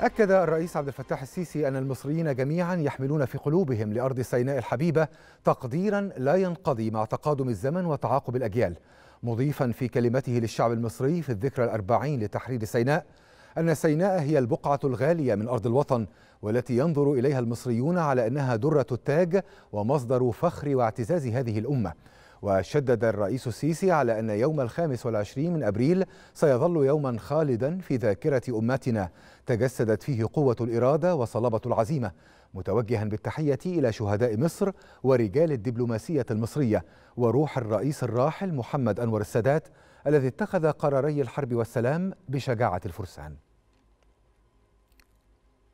أكد الرئيس عبد الفتاح السيسي أن المصريين جميعا يحملون في قلوبهم لأرض سيناء الحبيبة تقديرا لا ينقضي مع تقادم الزمن وتعاقب الأجيال مضيفا في كلمته للشعب المصري في الذكرى الأربعين لتحرير سيناء أن سيناء هي البقعة الغالية من أرض الوطن والتي ينظر إليها المصريون على أنها درة التاج ومصدر فخر واعتزاز هذه الأمة وشدد الرئيس السيسي على أن يوم الخامس والعشرين من أبريل سيظل يوما خالدا في ذاكرة أمتنا تجسدت فيه قوة الإرادة وصلابة العزيمة متوجها بالتحية إلى شهداء مصر ورجال الدبلوماسية المصرية وروح الرئيس الراحل محمد أنور السادات الذي اتخذ قراري الحرب والسلام بشجاعة الفرسان